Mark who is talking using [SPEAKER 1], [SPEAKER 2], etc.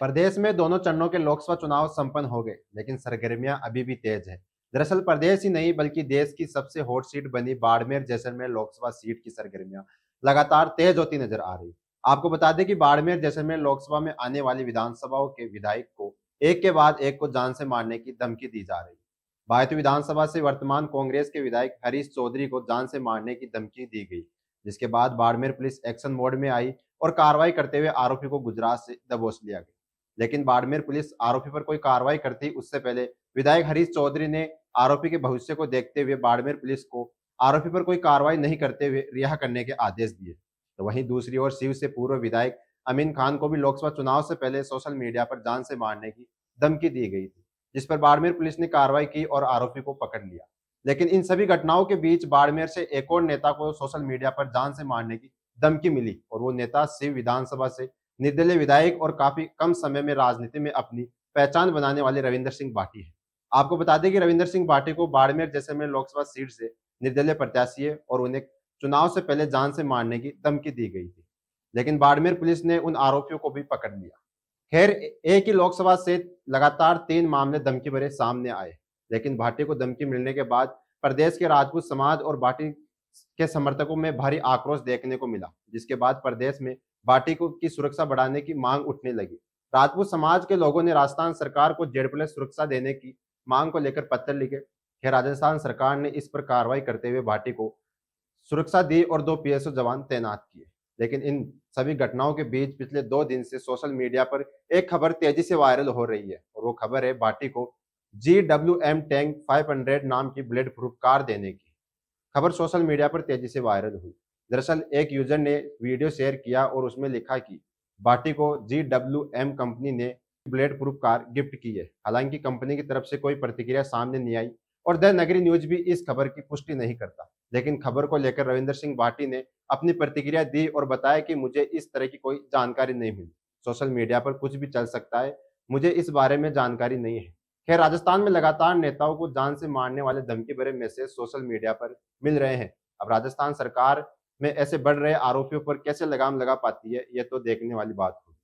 [SPEAKER 1] प्रदेश में दोनों चरणों के लोकसभा चुनाव संपन्न हो गए लेकिन सरगर्मियां अभी भी तेज है दरअसल प्रदेश ही नहीं बल्कि देश की सबसे हॉट सीट बनी बाड़मेर जैसलमेर लोकसभा सीट की सरगर्मियां लगातार तेज होती नजर आ रही आपको बता दें कि बाड़मेर जैसलमेर लोकसभा में आने वाली विधानसभाओं के विधायक को एक के बाद एक को जान से मारने की धमकी दी जा रही भारत विधानसभा से वर्तमान कांग्रेस के विधायक हरीश चौधरी को जान से मारने की धमकी दी गई जिसके बाद बाड़मेर पुलिस एक्शन मोड में आई और कार्रवाई करते हुए आरोपी को गुजरात से दबोच लिया गया लेकिन बाड़मेर पुलिस आरोपी पर कोई कार्रवाई करती उससे पहले विधायक हरीश चौधरी ने आरोपी के भविष्य को देखते हुए बाड़मेर पुलिस को आरोपी पर कोई कार्रवाई नहीं करते हुए रिहा करने के आदेश दिए तो वहीं दूसरी ओर शिव से पूर्व विधायक अमीन खान को भी लोकसभा चुनाव से पहले सोशल मीडिया पर जान से मारने की धमकी दी गई थी जिस पर बाड़मेर पुलिस ने कार्रवाई की और आरोपी को पकड़ लिया लेकिन इन सभी घटनाओं के बीच बाड़मेर से एक और नेता को सोशल मीडिया पर जान से मारने की धमकी मिली और वो नेता शिव विधानसभा से निर्दलीय विधायक और काफी कम समय में राजनीति में अपनी पहचान बनाने वाले रविंदर सिंह बाटी है आपको बता दें कि रविंदर सिंह बाटी को बाड़मेर जैसे में लोकसभा सीट से निर्दलीय प्रत्याशी है और उन्हें चुनाव से पहले जान से मारने की धमकी दी गई थी लेकिन बाड़मेर पुलिस ने उन आरोपियों को भी पकड़ लिया खैर एक ही लोकसभा से लगातार तीन मामले धमकी भरे सामने आए लेकिन भाटी को धमकी मिलने के बाद प्रदेश के राजपूत समाज और भाटी के समर्थकों में भारी आक्रोश देखने को मिला जिसके बाद प्रदेश में बाटी को की सुरक्षा बढ़ाने की मांग उठने लगी राजपूत समाज के लोगों ने राजस्थान सरकार को जेड प्लस सुरक्षा देने की मांग को लेकर पत्र लिखे है राजस्थान सरकार ने इस पर कार्रवाई करते हुए भाटी को सुरक्षा दी और दो पीएसओ जवान तैनात किए लेकिन इन सभी घटनाओं के बीच पिछले दो दिन से सोशल मीडिया पर एक खबर तेजी से वायरल हो रही है और वो खबर है भाटी को G W M tank five hundred नाम की ब्लेड प्रूफ कार देने की खबर सोशल मीडिया पर तेजी से वायरल हुई दरअसल एक यूजर ने वीडियो शेयर किया और उसमें लिखा कि बाटी को जी कंपनी ने बुलेट प्रूफ कार गिफ्ट की है हालांकि कंपनी की तरफ से कोई प्रतिक्रिया सामने नहीं आई और द नगरी न्यूज भी इस खबर की पुष्टि नहीं करता लेकिन खबर को लेकर रविंद्र सिंह भाटी ने अपनी प्रतिक्रिया दी और बताया कि मुझे इस तरह की कोई जानकारी नहीं मिली सोशल मीडिया पर कुछ भी चल सकता है मुझे इस बारे में जानकारी नहीं है खैर राजस्थान में लगातार नेताओं को जान से मारने वाले धमकी भरे मैसेज सोशल मीडिया पर मिल रहे हैं अब राजस्थान सरकार में ऐसे बढ़ रहे आरोपियों पर कैसे लगाम लगा पाती है ये तो देखने वाली बात है